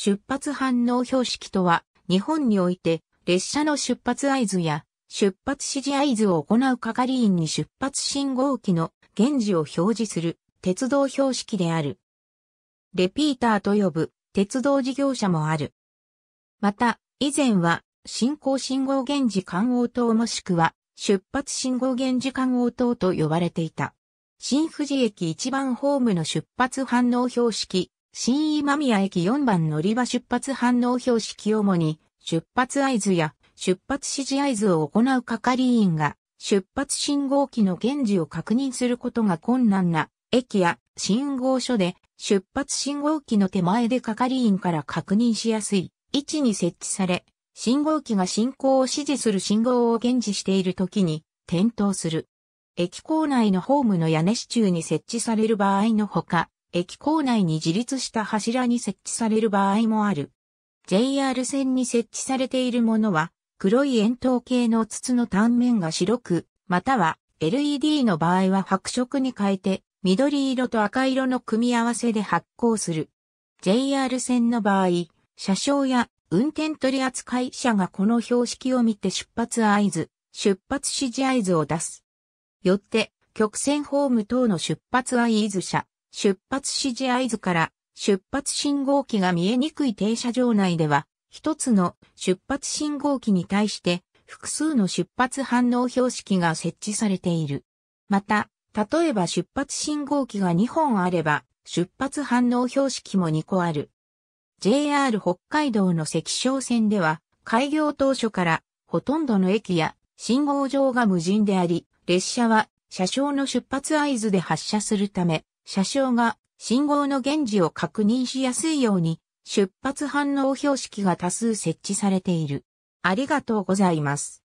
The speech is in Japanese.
出発反応標識とは、日本において、列車の出発合図や、出発指示合図を行う係員に出発信号機の現時を表示する鉄道標識である。レピーターと呼ぶ鉄道事業者もある。また、以前は、進行信号源時間応灯もしくは、出発信号源時間応灯と呼ばれていた。新富士駅一番ホームの出発反応標識、新今宮駅4番乗り場出発反応標識主に出発合図や出発指示合図を行う係員が出発信号機の現時を確認することが困難な駅や信号所で出発信号機の手前で係員から確認しやすい位置に設置され、信号機が進行を指示する信号を検時している時に点灯する。駅構内のホームの屋根支柱に設置される場合のほか、駅構内に自立した柱に設置される場合もある。JR 線に設置されているものは、黒い円筒形の筒の端面が白く、または LED の場合は白色に変えて、緑色と赤色の組み合わせで発光する。JR 線の場合、車掌や運転取扱い者がこの標識を見て出発合図、出発指示合図を出す。よって、曲線ホーム等の出発合図者、出発指示合図から出発信号機が見えにくい停車場内では、一つの出発信号機に対して複数の出発反応標識が設置されている。また、例えば出発信号機が2本あれば、出発反応標識も2個ある。JR 北海道の赤昌線では、開業当初からほとんどの駅や信号場が無人であり、列車は車掌の出発合図で発車するため、車掌が信号の現時を確認しやすいように出発反応標識が多数設置されている。ありがとうございます。